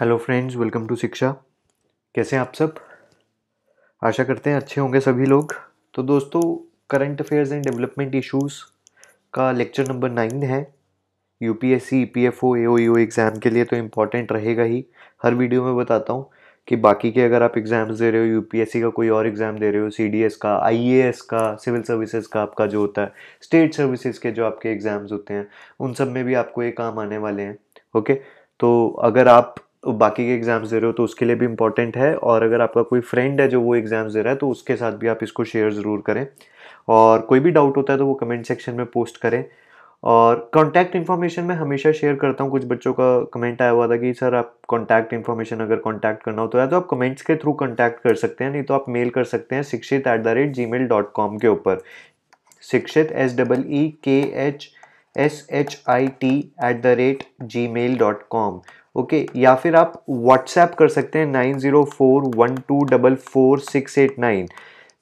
Hello friends welcome to शिक्षा कैसे हैं आप सब आशा करते हैं अच्छे होंगे सभी लोग तो दोस्तों current affairs and development issues का लेक्चर नंबर नाइन है यूपीएससी ईपीएफओ एओईओ एग्ज़ाम के लिए तो इम्पॉर्टेंट रहेगा ही हर वीडियो में बताता हूँ कि बाकी के अगर आप एग्ज़ाम्स दे रहे हो यूपीएससी का कोई और एग्ज़ाम दे रहे हो सीडीएस का आईएएस का सिविल सर्विसेज का आपका जो होता है स्टेट सर्विसेज के जो आपके एग्ज़ाम्स होते हैं उन सब में भी आपको ये काम आने वाले हैं ओके तो अगर आप तो बाकी के एग्ज़ाम्स दे रहे हो तो उसके लिए भी इम्पॉर्टेंट है और अगर आपका कोई फ्रेंड है जो वो एग्ज़ाम्स दे रहा है तो उसके साथ भी आप इसको शेयर ज़रूर करें और कोई भी डाउट होता है तो वो कमेंट सेक्शन में पोस्ट करें और कॉन्टैक्ट इन्फॉर्मेशन मैं हमेशा शेयर करता हूँ कुछ बच्चों का कमेंट आया हुआ था कि सर आप कॉन्टैक्ट इन्फॉर्मेशन अगर कॉन्टैक्ट करना हो तो या तो आप कमेंट्स के थ्रू कॉन्टैक्ट कर सकते हैं नहीं तो आप मेल कर सकते हैं Shikshit at the rate Gmail dot com के ऊपर Shikshit S double E K H S H I T at the rate Gmail dot com okay या फिर आप व्हाट्सएप कर सकते हैं nine zero four one two double four six eight nine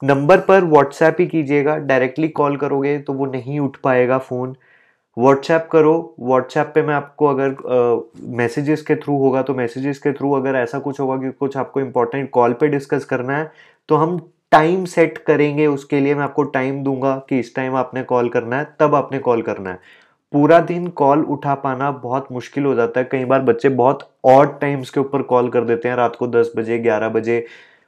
number पर WhatsApp ही कीजिएगा डायरेक्टली कॉल करोगे तो वो नहीं उठ पाएगा फ़ोन व्हाट्सएप करो व्हाट्सएप पे मैं आपको अगर मैसेजेस uh, के थ्रू होगा तो मैसेजेस के थ्रू अगर ऐसा कुछ होगा कि कुछ आपको इंपॉर्टेंट कॉल पे डिस्कस करना है तो हम टाइम सेट करेंगे उसके लिए मैं आपको टाइम दूंगा कि इस टाइम आपने कॉल करना है तब आपने कॉल करना है पूरा दिन कॉल उठा पाना बहुत मुश्किल हो जाता है कई बार बच्चे बहुत ऑड टाइम्स के ऊपर कॉल कर देते हैं रात को दस बजे ग्यारह बजे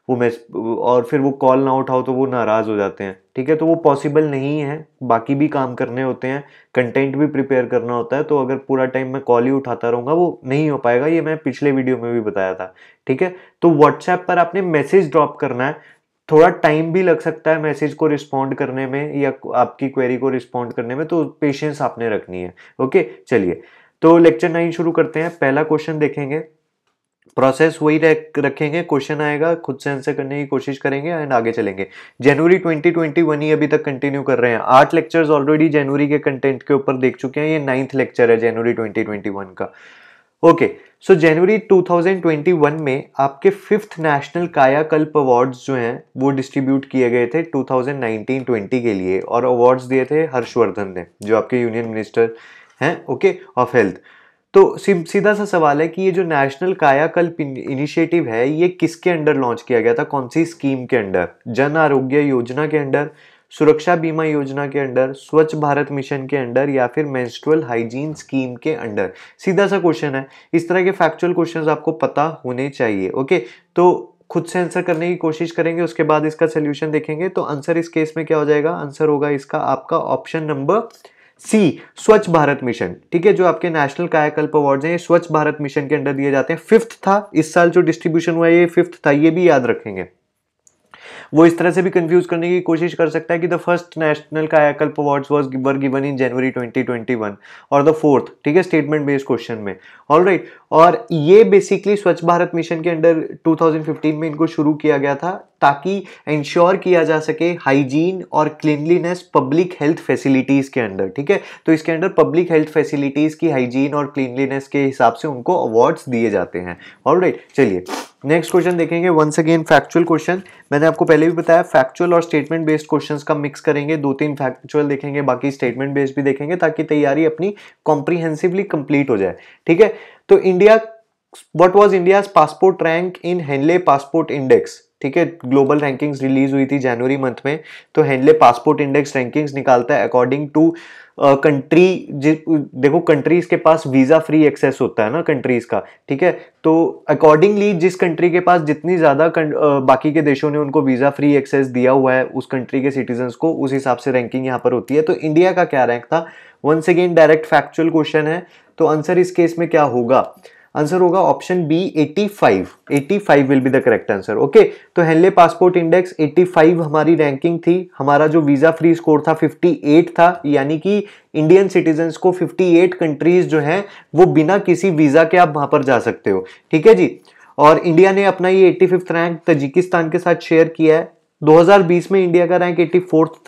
वो मैस और फिर वो कॉल ना उठाओ तो वो नाराज़ हो जाते हैं ठीक है तो वो पॉसिबल नहीं है बाकी भी काम करने होते हैं कंटेंट भी प्रिपेयर करना होता है तो अगर पूरा टाइम मैं कॉल ही उठाता रहूँगा वो नहीं हो पाएगा ये मैं पिछले वीडियो में भी बताया था ठीक है तो व्हाट्सएप पर आपने मैसेज ड्रॉप करना है थोड़ा टाइम भी लग सकता है मैसेज को रिस्पॉन्ड करने में या आपकी क्वेरी को रिस्पॉन्ड करने में तो पेशेंस आपने रखनी है ओके चलिए तो लेक्चर नाइन शुरू करते हैं पहला क्वेश्चन देखेंगे प्रोसेस वही रखेंगे क्वेश्चन आएगा खुद से आंसर करने की कोशिश करेंगे एंड आगे चलेंगे जनवरी 2021 ही अभी तक कंटिन्यू कर रहे हैं आठ लेक्चर्स ऑलरेडी जनवरी के कंटेंट के ऊपर देख चुके हैं ये नाइन्थ लेक्चर है जनवरी 2021 का ओके सो जनवरी 2021 में आपके फिफ्थ नेशनल कायाकल्प अवार्ड्स जो हैं वो डिस्ट्रीब्यूट किए गए थे 2019-20 के लिए और अवार्ड्स दिए थे हर्षवर्धन ने जो आपके यूनियन मिनिस्टर हैं ओके ऑफ हेल्थ तो सीधा सा सवाल है कि ये जो नेशनल कायाकल्प इनिशिएटिव है ये किसके अंडर लॉन्च किया गया था कौन सी स्कीम के अंडर जन आरोग्य योजना के अंडर सुरक्षा बीमा योजना के अंडर स्वच्छ भारत मिशन के अंडर या फिर मेंस्ट्रुअल हाइजीन स्कीम के अंडर सीधा सा क्वेश्चन है इस तरह के फैक्चुअल क्वेश्चंस आपको पता होने चाहिए ओके तो खुद से आंसर करने की कोशिश करेंगे उसके बाद इसका सोल्यूशन देखेंगे तो आंसर इस केस में क्या हो जाएगा आंसर होगा इसका आपका ऑप्शन नंबर सी स्वच्छ भारत मिशन ठीक है जो आपके नेशनल कायाकल्प अवार्ड हैं ये स्वच्छ भारत मिशन के अंडर दिए जाते हैं फिफ्थ था इस साल जो डिस्ट्रीब्यूशन हुआ है ये फिफ्थ था ये भी याद रखेंगे वो इस तरह से भी कंफ्यूज करने की कोशिश कर सकता है कि the first national Kayakalp awards was were given in January 2021 और द फोर्थ ठीक है स्टेटमेंट बेस्ड क्वेश्चन में ऑल राइट और ये बेसिकली स्वच्छ भारत मिशन के अंडर 2015 में इनको शुरू किया गया था ताकि इंश्योर किया जा सके हाइजीन और क्लिनलीनेस पब्लिक हेल्थ फैसिलिटीज़ के अंडर ठीक है तो इसके अंडर पब्लिक हेल्थ फैसिलिटीज़ की हाइजीन और क्लिनलीनेस के हिसाब से उनको अवार्ड्स दिए जाते हैं और राइट चलिए नेक्स्ट क्वेश्चन देखेंगे वंस अगेन फैक्चुअल क्वेश्चन मैंने आपको पहले भी बताया फैक्चुअल और स्टेटमेंट बेस्ड क्वेश्चंस का मिक्स करेंगे दो तीन फैक्चुअल देखेंगे बाकी स्टेटमेंट बेस्ड भी देखेंगे ताकि तैयारी अपनी कॉम्प्रीहेंसिवली कंप्लीट हो जाए ठीक है तो India what was India passport rank in Henley passport index ठीक है ग्लोबल रैंकिंग्स रिलीज हुई थी जनवरी मंथ में तो हेनले पासपोर्ट इंडेक्स रैंकिंग्स निकालता है अकॉर्डिंग टू कंट्री देखो कंट्रीज के पास वीज़ा फ्री एक्सेस होता है ना कंट्रीज का ठीक है तो अकॉर्डिंगली जिस कंट्री के पास जितनी ज़्यादा uh, बाकी के देशों ने उनको वीज़ा फ्री एक्सेस दिया हुआ है उस कंट्री के सिटीजन्स को उस हिसाब से रैंकिंग यहाँ पर होती है तो इंडिया का क्या रैंक था once again direct factual question है तो आंसर इस केस में क्या होगा आंसर होगा option B 85 85 will be the correct answer okay तो हेनले पासपोर्ट इंडेक्स 85 हमारी रैंकिंग थी हमारा जो वीज़ा फ्री स्कोर था 58 था यानी कि इंडियन सिटीजन्स को 58 कंट्रीज जो हैं वो बिना किसी वीज़ा के आप वहां पर जा सकते हो ठीक है जी और इंडिया ने अपना ये एट्टी रैंक तजिकिस्तान के साथ शेयर किया है 2020 में इंडिया का रैंक एट्टी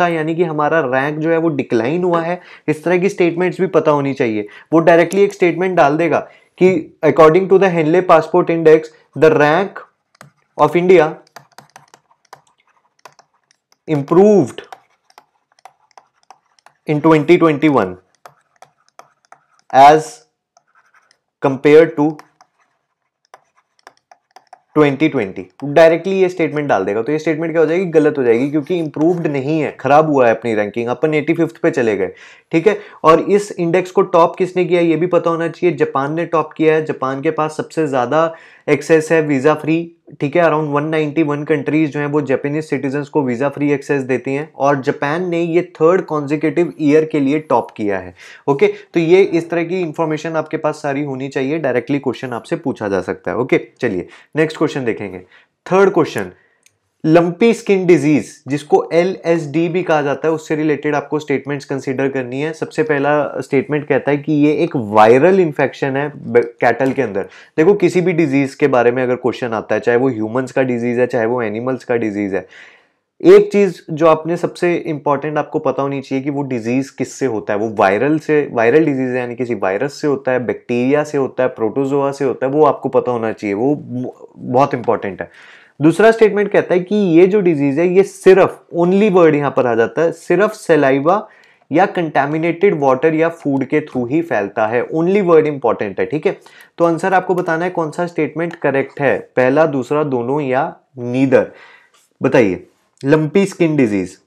था यानी कि हमारा रैंक जो है वो डिक्लाइन हुआ है इस तरह की स्टेटमेंट्स भी पता होनी चाहिए वो डायरेक्टली एक स्टेटमेंट डाल देगा कि according to the Henley passport index the rank of India improved in 2021 as compare to 2020 directly ये स्टेटमेंट डाल देगा तो ये स्टेटमेंट क्या हो जाएगी गलत हो जाएगी क्योंकि इंप्रूव्ड नहीं है खराब हुआ है अपनी रैंकिंग अपन एटी फिफ्थ पे चले गए ठीक है और इस इंडेक्स को टॉप किसने किया ये भी पता होना चाहिए जापान ने टॉप किया है जापान के पास सबसे ज़्यादा एक्सेस है वीज़ा फ्री ठीक है अराउंड 191 कंट्रीज जो हैं वो जापानीज सिटीजन्स को वीज़ा फ्री एक्सेस देती हैं और जापान ने ये थर्ड कॉन्जिकेटिव ईयर के लिए टॉप किया है ओके तो ये इस तरह की इंफॉर्मेशन आपके पास सारी होनी चाहिए डायरेक्टली क्वेश्चन आपसे पूछा जा सकता है ओके चलिए नेक्स्ट क्वेश्चन देखेंगे third question lumpy skin disease जिसको एल भी कहा जाता है उससे रिलेटेड आपको स्टेटमेंट्स कंसिडर करनी है सबसे पहला स्टेटमेंट कहता है कि ये एक वायरल इन्फेक्शन है कैटल के अंदर देखो किसी भी डिजीज के बारे में अगर क्वेश्चन आता है चाहे वो ह्यूमंस का डिजीज है चाहे वो एनिमल्स का डिजीज है एक चीज जो आपने सबसे इंपॉर्टेंट आपको पता होनी चाहिए कि वो डिजीज किससे होता है वो वायरल से वायरल डिजीज है यानी किसी वायरस से होता है बैक्टीरिया से होता है प्रोटोजोआ से होता है वो आपको पता होना चाहिए वो बहुत इंपॉर्टेंट है दूसरा स्टेटमेंट कहता है कि ये जो डिजीज है ये सिर्फ ओनली वर्ड यहां पर आ जाता है सिर्फ सेलाइवा या कंटेमिनेटेड वाटर या फूड के थ्रू ही फैलता है ओनली वर्ड इंपॉर्टेंट है ठीक है तो आंसर आपको बताना है कौन सा स्टेटमेंट करेक्ट है पहला दूसरा दोनों या नीदर बताइए lumpy skin disease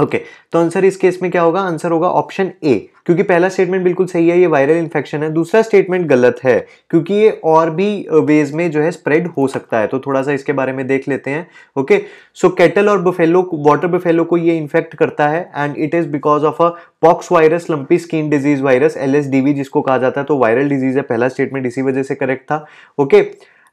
okay okay, तो आंसर इस केस में क्या होगा आंसर होगा ऑप्शन ए क्योंकि पहला स्टेटमेंट बिल्कुल सही है ये वायरल इन्फेक्शन है दूसरा स्टेटमेंट गलत है क्योंकि ये और भी वेज में जो है स्प्रेड हो सकता है तो थोड़ा सा इसके बारे में देख लेते हैं ओके सो कैटल और बुफेलो वाटर बुफेलो को ये इन्फेक्ट करता है and it is because of a pox virus lumpy skin disease virus L जिसको कहा जाता है तो वायरल डिजीज है पहला स्टेटमेंट इसी वजह से करेक्ट था okay okay?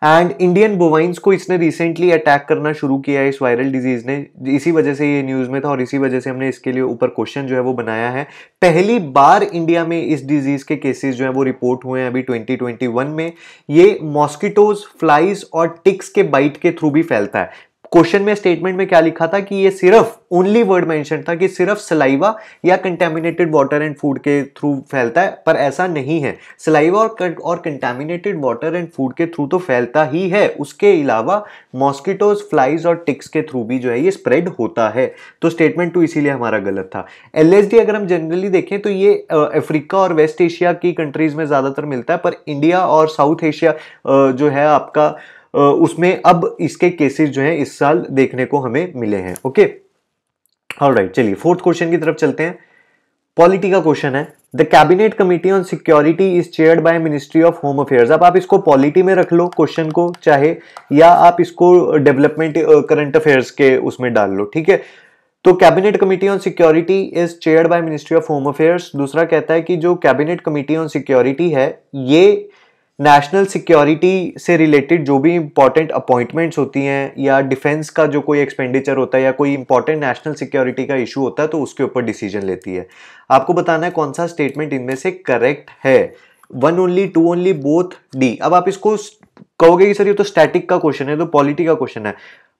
And Indian bovines को इसने रिसेंटली अटैक करना शुरू किया है इस वायरल डिजीज ने इसी वजह से ये न्यूज़ में था और इसी वजह से हमने इसके लिए ऊपर क्वेश्चन जो है वो बनाया है पहली बार इंडिया में इस डिजीज़ के केसेस जो है वो रिपोर्ट हुए हैं अभी 2021 में ये मॉस्किटोज फ्लाइज और टिक्स के बाइट के थ्रू भी फैलता है क्वेश्चन में स्टेटमेंट में क्या लिखा था कि ये सिर्फ ओनली वर्ड मेंशन था कि सिर्फ सलाइवा या कंटेमिनेटेड वाटर एंड फूड के थ्रू फैलता है पर ऐसा नहीं है सलाइवा और और कंटेमिनेटेड वाटर एंड फूड के थ्रू तो फैलता ही है उसके अलावा मॉस्किटोज फ्लाइज और टिक्स के थ्रू भी जो है ये स्प्रेड होता है तो स्टेटमेंट टू इसीलिए हमारा गलत था एल अगर हम जनरली देखें तो ये अफ्रीका और वेस्ट एशिया की कंट्रीज में ज़्यादातर मिलता है पर इंडिया और साउथ एशिया जो है आपका उसमें अब इसके केसेस जो हैं इस साल देखने को हमें मिले हैं ओके ऑल राइट चलिए फोर्थ क्वेश्चन की तरफ चलते हैं पॉलिटी का क्वेश्चन है the cabinet committee on security is chaired by ministry of home affairs अब आप इसको पॉलिटी में रख लो क्वेश्चन को चाहे या आप इसको डेवलपमेंट करंट अफेयर्स के उसमें डाल लो ठीक है तो cabinet committee on security is chaired by ministry of home affairs दूसरा कहता है कि जो कैबिनेट कमेटी ऑन सिक्योरिटी है ये नेशनल सिक्योरिटी से रिलेटेड जो भी इम्पॉर्टेंट अपॉइंटमेंट्स होती हैं या डिफेंस का जो कोई एक्सपेंडिचर होता है या कोई इंपॉर्टेंट नेशनल सिक्योरिटी का इशू होता है तो उसके ऊपर डिसीजन लेती है आपको बताना है कौन सा स्टेटमेंट इनमें से करेक्ट है one only two only both D अब आप इसको कहोगे कि सर ये तो स्टैटिक का क्वेश्चन है तो पॉलिटी का क्वेश्चन है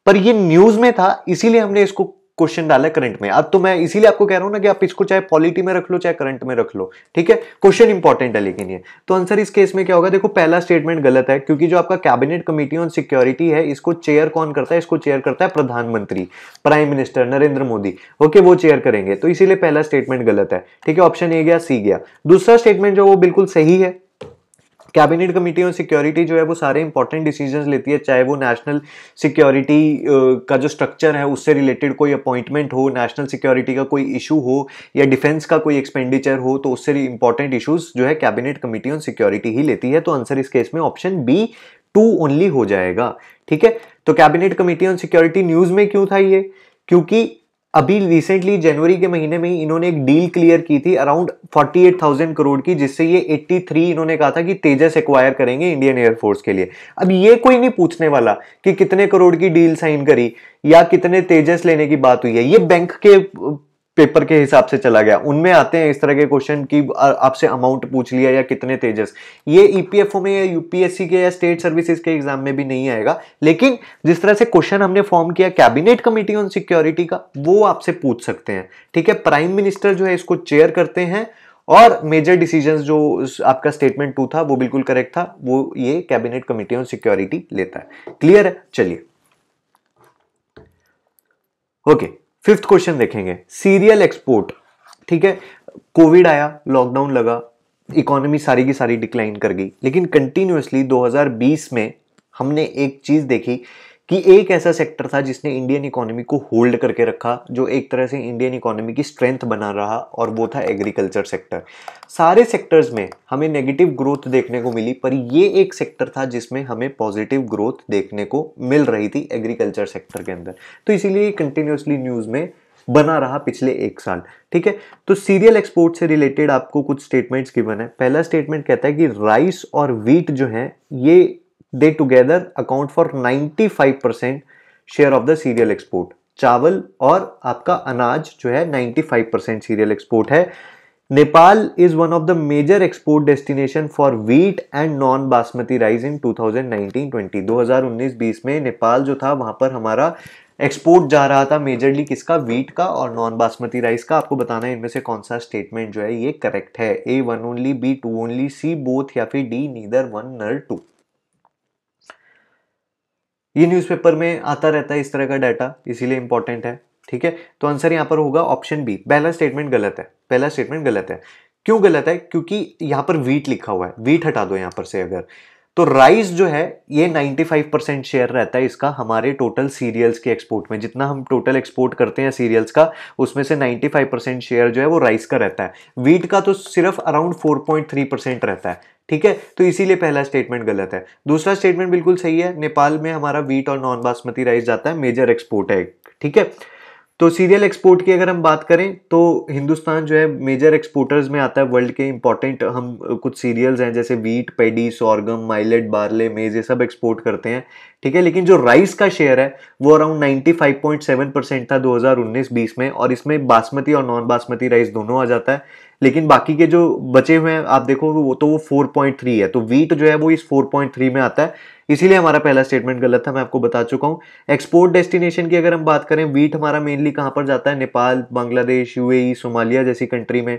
पर ये न्यूज़ में था इसीलिए हमने इसको क्वेश्चन डाला करंट में अब तो मैं इसीलिए आपको कह रहा हूं ना कि आप इसको चाहे पॉलिटी में रख लो चाहे करंट में रख लो ठीक है क्वेश्चन इंपॉर्टेंट है लेकिन ये तो आंसर इस केस में क्या होगा देखो पहला स्टेटमेंट गलत है क्योंकि जो आपका कैबिनेट कमेटी ऑन सिक्योरिटी है इसको चेयर कौन करता है इसको चेयर करता है प्रधानमंत्री prime minister Narendra Modi okay वो चेयर करेंगे तो इसीलिए पहला स्टेटमेंट गलत है ठीक है ऑप्शन ए गया सी गया दूसरा स्टेटमेंट जो वो बिल्कुल सही है कैबिनेट कमेटी ऑन सिक्योरिटी जो है वो सारे इंपॉर्टेंट डिसीजन लेती है चाहे वो नेशनल सिक्योरिटी का जो स्ट्रक्चर है उससे रिलेटेड कोई अपॉइंटमेंट हो नेशनल सिक्योरिटी का कोई इशू हो या डिफेंस का कोई एक्सपेंडिचर हो तो उससे इंपॉर्टेंट इशूज जो है कैबिनेट कमेटी ऑन सिक्योरिटी ही लेती है तो आंसर इस केस में ऑप्शन बी टू ओनली हो जाएगा ठीक है तो cabinet committee on security news में क्यों था ये क्योंकि अभी रिसेंटली जनवरी के महीने में ही इन्होंने एक डील क्लियर की थी अराउंड 48,000 करोड़ की जिससे ये 83 इन्होंने कहा था कि तेजस एक्वायर करेंगे इंडियन एयरफोर्स के लिए अब ये कोई नहीं पूछने वाला कि कितने करोड़ की डील साइन करी या कितने तेजस लेने की बात हुई है ये बैंक के पेपर के हिसाब से चला गया उनमें आते हैं इस तरह के क्वेश्चन कि आपसे अमाउंट पूछ लिया या कितने तेजस ये ईपीएफओ e में या यूपीएससी के या स्टेट सर्विसेज के एग्जाम में भी नहीं आएगा लेकिन जिस तरह से क्वेश्चन हमने फॉर्म किया कैबिनेट कमेटी ऑन सिक्योरिटी का वो आपसे पूछ सकते हैं ठीक है प्राइम मिनिस्टर जो है इसको चेयर करते हैं और मेजर डिसीजन जो आपका स्टेटमेंट टू था वो बिल्कुल करेक्ट था वो ये कैबिनेट कमेटी ऑन सिक्योरिटी लेता है क्लियर है चलिए ओके okay. फिफ्थ क्वेश्चन देखेंगे सीरियल एक्सपोर्ट ठीक है कोविड आया लॉकडाउन लगा इकोनॉमी सारी की सारी डिक्लाइन कर गई लेकिन कंटिन्यूसली 2020 में हमने एक चीज़ देखी कि एक ऐसा सेक्टर था जिसने इंडियन इकोनॉमी को होल्ड करके रखा जो एक तरह से इंडियन इकोनॉमी की स्ट्रेंथ बना रहा और वो था एग्रीकल्चर सेक्टर सारे सेक्टर्स में हमें नेगेटिव ग्रोथ देखने को मिली पर ये एक सेक्टर था जिसमें हमें पॉजिटिव ग्रोथ देखने को मिल रही थी एग्रीकल्चर सेक्टर के अंदर तो इसीलिए कंटिन्यूसली न्यूज़ में बना रहा पिछले एक साल ठीक है तो सीरियल एक्सपोर्ट से रिलेटेड आपको कुछ स्टेटमेंट्स गिवन है पहला स्टेटमेंट कहता है कि राइस और वीट जो है ये they together account for 95% share of the cereal export चावल और आपका अनाज जो है 95% सीरियल एक्सपोर्ट है Nepal is one of the major export destination for wheat and non basmati rice in 2019-20 2019-20 में नेपाल जो था वहां पर हमारा एक्सपोर्ट जा रहा था मेजरली किसका वीट का और नॉन बासमती राइस का आपको बताना है इनमें से कौन सा स्टेटमेंट जो है ये करेक्ट है A one only B two only C both या फिर D neither one nor two ये न्यूज़पेपर में आता रहता है इस तरह का डाटा इसीलिए इंपॉर्टेंट है ठीक है तो आंसर यहाँ पर होगा ऑप्शन बी पहला स्टेटमेंट गलत है पहला स्टेटमेंट गलत है क्यों गलत है क्योंकि यहाँ पर वीट लिखा हुआ है वीट हटा दो यहाँ पर से अगर तो राइस जो है ये 95 परसेंट शेयर रहता है इसका हमारे टोटल सीरियल्स के एक्सपोर्ट में जितना हम टोटल एक्सपोर्ट करते हैं सीरियल्स का उसमें से 95 परसेंट शेयर जो है वो राइस का रहता है वीट का तो सिर्फ अराउंड 4.3 परसेंट रहता है ठीक है तो इसीलिए पहला स्टेटमेंट गलत है दूसरा स्टेटमेंट बिल्कुल सही है नेपाल में हमारा वीट और नॉन बासमती राइस जाता है मेजर एक्सपोर्ट है ठीक है तो सीरियल एक्सपोर्ट की अगर हम बात करें तो हिंदुस्तान जो है मेजर एक्सपोर्टर्स में आता है वर्ल्ड के इंपॉर्टेंट हम कुछ सीरियल्स हैं जैसे wheat paddy sorghum millet barley maize ये सब एक्सपोर्ट करते हैं ठीक है लेकिन जो राइस का शेयर है वो अराउंड 95.7 परसेंट था 2019-20 में और इसमें बासमती और नॉन बासमती राइस दोनों आ जाता है लेकिन बाकी के जो बचे हुए हैं आप देखो वो तो वो फोर पॉइंट थ्री है तो वीट तो जो है वो इस फोर पॉइंट थ्री में आता है इसीलिए हमारा पहला स्टेटमेंट गलत था मैं आपको बता चुका हूँ एक्सपोर्ट डेस्टिनेशन की अगर हम बात करें वीट तो हमारा मेनली कहाँ पर जाता है Nepal Bangladesh UAE e, Somalia जैसी कंट्री में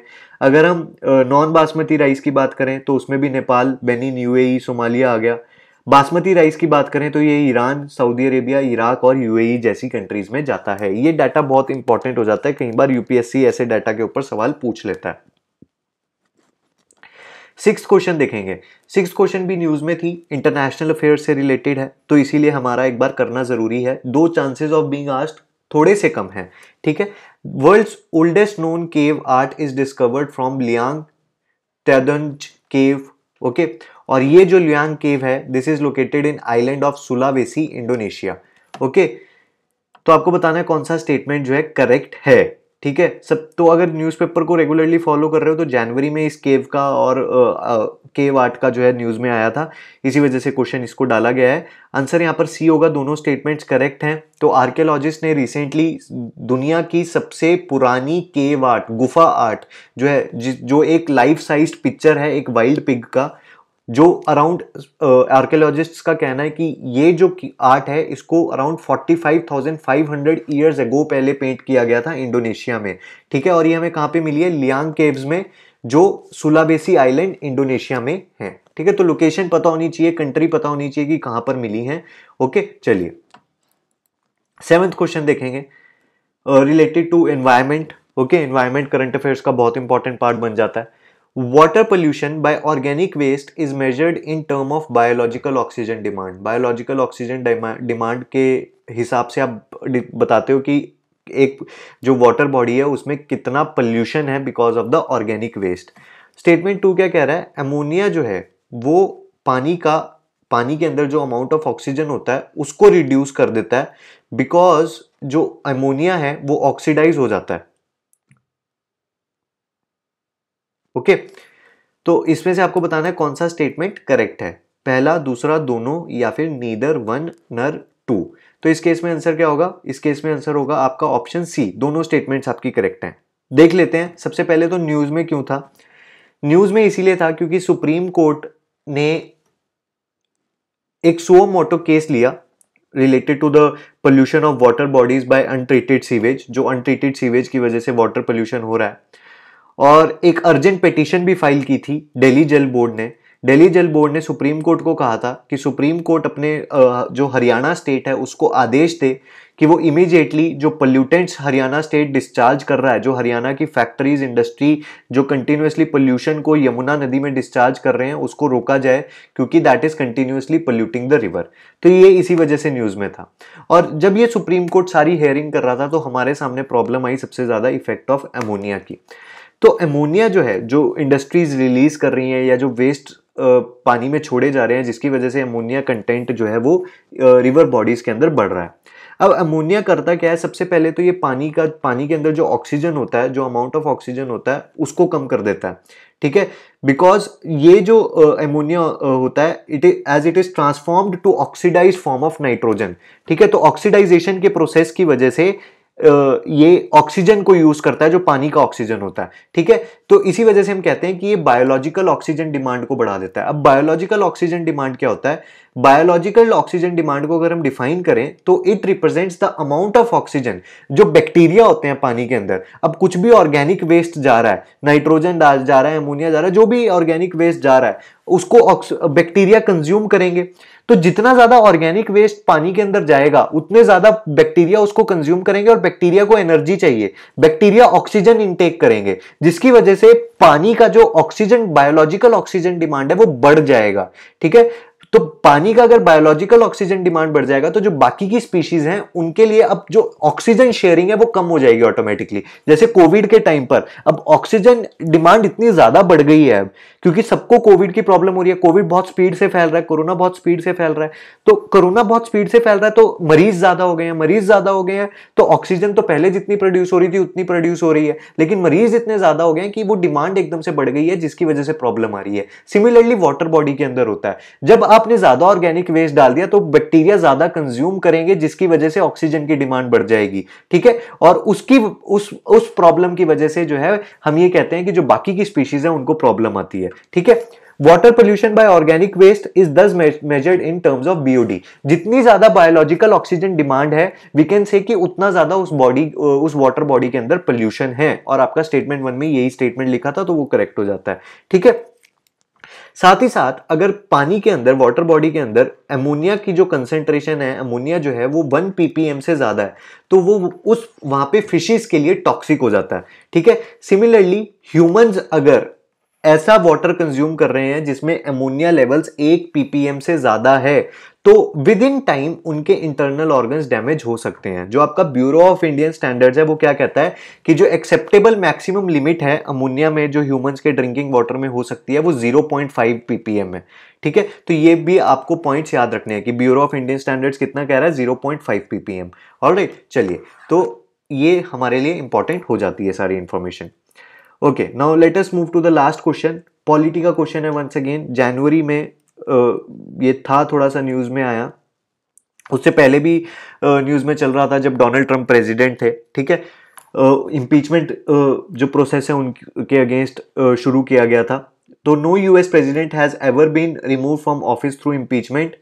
अगर हम नॉन बासमती राइस की बात करें तो उसमें भी Nepal Benin UAE e, Somalia आ गया बासमती राइस की बात करें तो ये ईरान सऊदी अरेबिया इराक और यूएई जैसी कंट्रीज में जाता है ये डाटा बहुत इंपॉर्टेंट हो जाता है कई बार यूपीएससी ऐसे डाटा के ऊपर सवाल पूछ लेता है सिक्स क्वेश्चन देखेंगे सिक्स क्वेश्चन भी न्यूज में थी इंटरनेशनल अफेयर से रिलेटेड है तो इसीलिए हमारा एक बार करना जरूरी है दो चांसेस ऑफ बींग आस्ट थोड़े से कम है ठीक है world oldest known cave art is discovered from Leang Tedongnge cave okay और ये जो लियांग केव है this is located in island of Sulawesi Indonesia okay तो आपको बताना है कौन सा स्टेटमेंट जो है करेक्ट है ठीक है सब तो अगर न्यूज़पेपर को रेगुलरली फॉलो कर रहे हो तो जनवरी में इस केव का और आ, आ, केव आर्ट का जो है न्यूज़ में आया था इसी वजह से क्वेश्चन इसको डाला गया है आंसर यहाँ पर सी होगा दोनों स्टेटमेंट्स करेक्ट हैं तो आर्कियोलॉजिस्ट ने रिसेंटली दुनिया की सबसे पुरानी केव आर्ट गुफा आर्ट जो है जो एक लाइफ साइज पिक्चर है एक वाइल्ड पिग का जो अराउंड आर्कियोलॉजिस्ट्स का कहना है कि ये जो आर्ट है इसको अराउंड 45,500 इयर्स एगो पहले पेंट किया गया था इंडोनेशिया में ठीक है और ये हमें कहाँ पे मिली है लियांग केव्स में जो सुलाबेसी आइलैंड इंडोनेशिया में है ठीक है तो लोकेशन पता होनी चाहिए कंट्री पता होनी चाहिए कि कहाँ पर मिली है ओके चलिए सेवेंथ क्वेश्चन देखेंगे related to environment okay environment current affairs का बहुत इंपॉर्टेंट पार्ट बन जाता है Water pollution by organic waste is measured in term of biological oxygen demand. Biological oxygen demand के हिसाब से आप बताते हो कि एक जो वाटर बॉडी है उसमें कितना पल्यूशन है because of the organic waste statement two क्या कह रहा है अमोनिया जो है वो पानी का पानी के अंदर जो अमाउंट ऑफ ऑक्सीजन होता है उसको रिड्यूस कर देता है बिकॉज जो अमोनिया है वो ऑक्सीडाइज हो जाता है ओके तो इसमें से आपको बताना है कौन सा स्टेटमेंट करेक्ट है पहला दूसरा दोनों या फिर नीदर वन नर टू तो इस केस में आंसर क्या होगा इस केस में आंसर होगा आपका ऑप्शन सी दोनों स्टेटमेंट्स आपकी करेक्ट हैं देख लेते हैं सबसे पहले तो न्यूज़ में क्यों था न्यूज़ में इसीलिए था क्योंकि सुप्रीम कोर्ट ने एक सो मोटो केस लिया related to the pollution of water bodies by untreated sewage जो अनट्रीटेड सीवेज की वजह से वाटर पोल्यूशन हो रहा है और एक अर्जेंट पिटिशन भी फाइल की थी दिल्ली जल बोर्ड ने दिल्ली जल बोर्ड ने सुप्रीम कोर्ट को कहा था कि सुप्रीम कोर्ट अपने जो हरियाणा स्टेट है उसको आदेश दे कि वो इमीजिएटली जो पोल्यूटेंट्स हरियाणा स्टेट डिस्चार्ज कर रहा है जो हरियाणा की फैक्ट्रीज इंडस्ट्री जो कंटिन्यूसली पोल्यूशन को यमुना नदी में डिस्चार्ज कर रहे हैं उसको रोका जाए क्योंकि that is continuously polluting the river तो ये इसी वजह से न्यूज़ में था और जब ये सुप्रीम कोर्ट सारी हेयरिंग कर रहा था तो हमारे सामने प्रॉब्लम आई सबसे ज़्यादा इफेक्ट ऑफ एमोनिया की तो एमोनिया जो है जो इंडस्ट्रीज रिलीज कर रही हैं या जो वेस्ट पानी में छोड़े जा रहे हैं जिसकी वजह से अमोनिया कंटेंट जो है वो रिवर बॉडीज़ के अंदर बढ़ रहा है अब अमोनिया करता क्या है सबसे पहले तो ये पानी का पानी के अंदर जो ऑक्सीजन होता है जो अमाउंट ऑफ ऑक्सीजन होता है उसको कम कर देता है ठीक है बिकॉज ये जो एमोनिया uh, uh, होता है it is as it is transformed to oxidize form of nitrogen ठीक है तो ऑक्सीडाइजेशन के प्रोसेस की वजह से ये ऑक्सीजन को यूज करता है जो पानी का ऑक्सीजन होता है ठीक है तो इसी वजह से हम कहते हैं कि ये बायोलॉजिकल ऑक्सीजन डिमांड को बढ़ा देता है अब बायोलॉजिकल ऑक्सीजन डिमांड क्या होता है बायोलॉजिकल ऑक्सीजन डिमांड को अगर हम डिफाइन करें तो it represents the amount of oxygen जो बैक्टीरिया होते हैं पानी के अंदर अब कुछ भी ऑर्गेनिक वेस्ट जा रहा है नाइट्रोजन जा रहा है अमोनिया जा रहा है जो भी ऑर्गेनिक वेस्ट जा रहा है उसको बैक्टीरिया कंज्यूम करेंगे तो जितना ज्यादा ऑर्गेनिक वेस्ट पानी के अंदर जाएगा उतने ज्यादा बैक्टीरिया उसको कंज्यूम करेंगे और बैक्टीरिया को एनर्जी चाहिए बैक्टीरिया ऑक्सीजन इनटेक करेंगे जिसकी वजह से पानी का जो ऑक्सीजन बायोलॉजिकल ऑक्सीजन डिमांड है वो बढ़ जाएगा ठीक है तो पानी का अगर बायोलॉजिकल ऑक्सीजन डिमांड बढ़ जाएगा तो जो बाकी की स्पीशीज हैं उनके लिए अब जो ऑक्सीजन शेयरिंग है वो कम हो जाएगी ऑटोमेटिकली जैसे कोविड के टाइम पर अब ऑक्सीजन डिमांड इतनी ज्यादा बढ़ गई है अब क्योंकि सबको कोविड की प्रॉब्लम हो रही है कोविड बहुत स्पीड से फैल रहा है कोरोना बहुत स्पीड से फैल रहा है तो कोरोना बहुत स्पीड से फैल रहा है तो मरीज ज्यादा हो गए हैं मरीज ज्यादा हो गए हैं तो ऑक्सीजन तो पहले जितनी प्रोड्यूस हो रही थी उतनी प्रोड्यूस हो रही है लेकिन मरीज इतने ज्यादा हो गए हैं कि वो डिमांड एकदम से बढ़ गई है जिसकी वजह से प्रॉब्लम आ रही है सिमिलरली वाटर बॉडी के अंदर होता है जब आप आपने ज्यादा ऑर्गेनिक वेस्ट डाल दिया तो बैक्टीरिया ज्यादा कंज्यूम करेंगे जिसकी वजह से ऑक्सीजन की डिमांड बढ़ जाएगी ठीक है और उसकी उस उस प्रॉब्लम की वजह से जो है हम ये कहते हैं कि जो बाकी की स्पीशीज है उनको प्रॉब्लम आती है ठीक है water pollution by organic waste is thus measured in terms of BOD जितनी ज्यादा बायोलॉजिकल ऑक्सीजन डिमांड है वी कैन से कि उतना ज्यादा उस बॉडी उस वाटर बॉडी के अंदर पोल्यूशन है और आपका स्टेटमेंट वन में यही स्टेटमेंट लिखा था तो वो करेक्ट हो जाता है ठीक है साथ ही साथ अगर पानी के अंदर वाटर बॉडी के अंदर अमोनिया की जो कंसेंट्रेशन है अमोनिया जो है वो वन पीपीएम से ज़्यादा है तो वो उस वहां पे फिशिज के लिए टॉक्सिक हो जाता है ठीक है सिमिलरली ह्यूमंस अगर ऐसा वाटर कंज्यूम कर रहे हैं जिसमें अमोनिया लेवल्स एक पीपीएम से ज़्यादा है तो विद इन टाइम उनके इंटरनल ऑर्गन डैमेज हो सकते हैं जो आपका ब्यूरो ऑफ इंडियन स्टैंडर्ड्स है वो क्या कहता है कि जो एक्सेप्टेबल मैक्सिमम लिमिट है अमोनिया में जो ह्यूमंस के ड्रिंकिंग वाटर में हो सकती है वो 0.5 पीपीएम है ठीक है तो ये भी आपको पॉइंट्स याद रखने हैं कि ब्यूरो ऑफ इंडियन स्टैंडर्ड्स कितना कह रहा है 0.5 ppm ऑलराइट चलिए तो ये हमारे लिए इंपॉर्टेंट हो जाती है सारी information okay now latest move to the last question polity का क्वेश्चन है वंस अगेन जनवरी में ये था थोड़ा सा न्यूज़ में आया उससे पहले भी न्यूज़ में चल रहा था जब डोनाल्ड ट्रंप प्रेसिडेंट थे ठीक है इम्पीचमेंट जो प्रोसेस है उनके अगेंस्ट शुरू किया गया था तो no US president has ever been remove from office through impeachment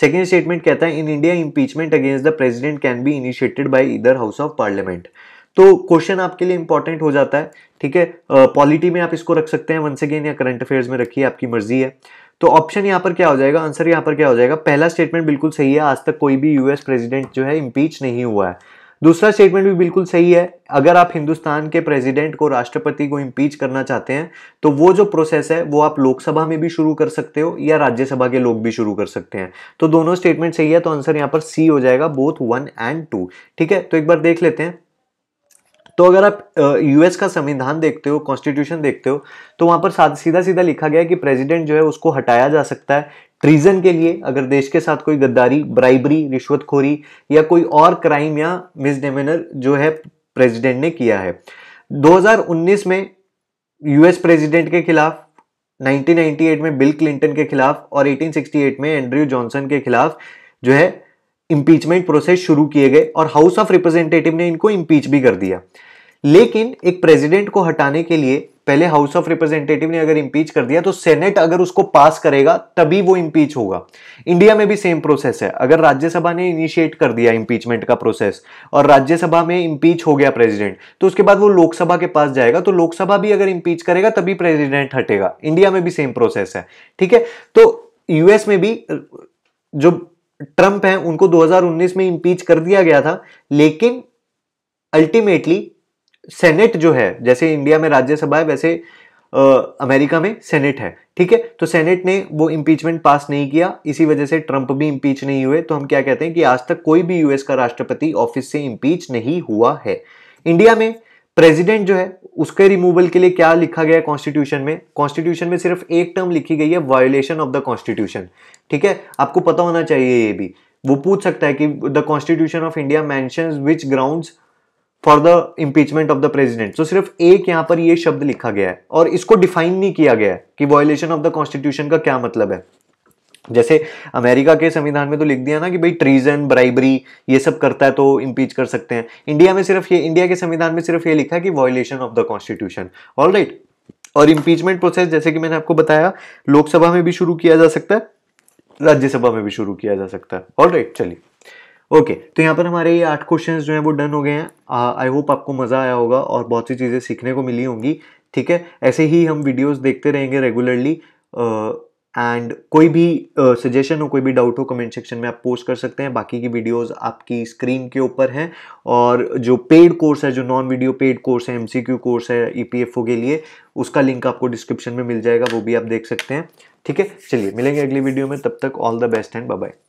second statement कहता है in India impeachment against the president can be initiated by either house of parliament तो क्वेश्चन आपके लिए इंपॉर्टेंट हो जाता है ठीक है पॉलिटी में आप इसको रख सकते हैं वंस अगेन या करंट अफेयर्स में रखिए आपकी मर्जी है तो ऑप्शन यहाँ पर क्या हो जाएगा आंसर यहाँ पर क्या हो जाएगा पहला स्टेटमेंट बिल्कुल सही है आज तक कोई भी यूएस प्रेसिडेंट जो है इम्पीच नहीं हुआ है दूसरा स्टेटमेंट भी बिल्कुल सही है अगर आप हिंदुस्तान के प्रेसिडेंट को राष्ट्रपति को इम्पीच करना चाहते हैं तो वो जो प्रोसेस है वो आप लोकसभा में भी शुरू कर सकते हो या राज्यसभा के लोग भी शुरू कर सकते हैं तो दोनों स्टेटमेंट सही है तो आंसर यहाँ पर सी हो जाएगा बोथ वन एंड टू ठीक है तो एक बार देख लेते हैं तो अगर आप यूएस का संविधान देखते हो कॉन्स्टिट्यूशन देखते हो तो वहां पर सीधा सीधा लिखा गया है कि प्रेसिडेंट जो है उसको हटाया जा सकता है ट्रीजन के लिए अगर देश के साथ कोई गद्दारी ब्राइबरी रिश्वतखोरी या कोई और क्राइम या मिसडेमेनर जो है प्रेसिडेंट ने किया है 2019 में यूएस प्रेसिडेंट के खिलाफ 1998 में बिल क्लिंटन के खिलाफ और 1868 में एंड्रयू जॉनसन के खिलाफ जो है इम्पीचमेंट प्रोसेस शुरू किए गए और हाउस ऑफ रिप्रेजेंटेटिव ने इनको इम्पीच भी कर दिया लेकिन एक प्रेसिडेंट को हटाने के लिए पहले हाउस ऑफ रिप्रेजेंटेटिव ने अगर इम्पीच कर दिया तो सेनेट अगर उसको पास करेगा तभी वो इम्पीच होगा इंडिया में भी सेम प्रोसेस है अगर राज्यसभा ने इनिशिएट कर दिया इंपीचमेंट का प्रोसेस और राज्यसभा में इम्पीच हो गया प्रेसिडेंट तो उसके बाद वो लोकसभा के पास जाएगा तो लोकसभा भी अगर इम्पीच करेगा तभी प्रेजिडेंट हटेगा इंडिया में भी सेम प्रोसेस है ठीक है तो यूएस में भी जो ट्रंप है उनको 2019 में इम्पीच कर दिया गया था लेकिन अल्टीमेटली सेनेट जो है जैसे इंडिया में राज्यसभा है वैसे आ, अमेरिका में सेनेट है ठीक है तो सेनेट ने वो इम्पीचमेंट पास नहीं किया इसी वजह से ट्रंप भी इम्पीच नहीं हुए तो हम क्या कहते हैं कि आज तक कोई भी यूएस का राष्ट्रपति ऑफिस से इम्पीच नहीं हुआ है इंडिया में प्रेसिडेंट जो है उसके रिमूवल के लिए क्या लिखा गया कॉन्स्टिट्यूशन में कॉन्स्टिट्यूशन में सिर्फ एक टर्म लिखी गई है वायोलेशन ऑफ द कॉन्स्टिट्यूशन ठीक है आपको पता होना चाहिए ये भी वो पूछ सकता है कि the constitution of India mention which ground for the impeachment of the president तो सिर्फ एक यहां पर यह शब्द लिखा गया है और इसको डिफाइन नहीं किया गया है कि वॉयलेशन ऑफ द कॉन्स्टिट्यूशन का क्या मतलब है जैसे अमेरिका के संविधान में तो लिख दिया ना कि भाई ट्रीजन ब्राइबरी ये सब करता है तो इम्पीच कर सकते हैं इंडिया में सिर्फ ये इंडिया के संविधान में सिर्फ ये लिखा है कि violation of the constitution all right और इम्पीचमेंट प्रोसेस जैसे कि मैंने आपको बताया लोकसभा में भी शुरू किया जा सकता है राज्यसभा में भी शुरू किया जा सकता है ऑल राइट चलिए ओके okay, तो यहाँ पर हमारे ये आठ क्वेश्चंस जो हैं वो डन हो गए हैं आई होप आपको मज़ा आया होगा और बहुत सी चीज़ें सीखने को मिली होंगी ठीक है ऐसे ही हम वीडियोस देखते रहेंगे रेगुलरली एंड कोई भी सजेशन uh, हो कोई भी डाउट हो कमेंट सेक्शन में आप पोस्ट कर सकते हैं बाकी की वीडियोस आपकी स्क्रीन के ऊपर हैं और जो पेड कोर्स है जो नॉन वीडियो पेड कोर्स है एमसीक्यू कोर्स है ईपीएफओ e के लिए उसका लिंक आपको डिस्क्रिप्शन में मिल जाएगा वो भी आप देख सकते हैं ठीक है चलिए मिलेंगे अगली वीडियो में तब तक all the best and bye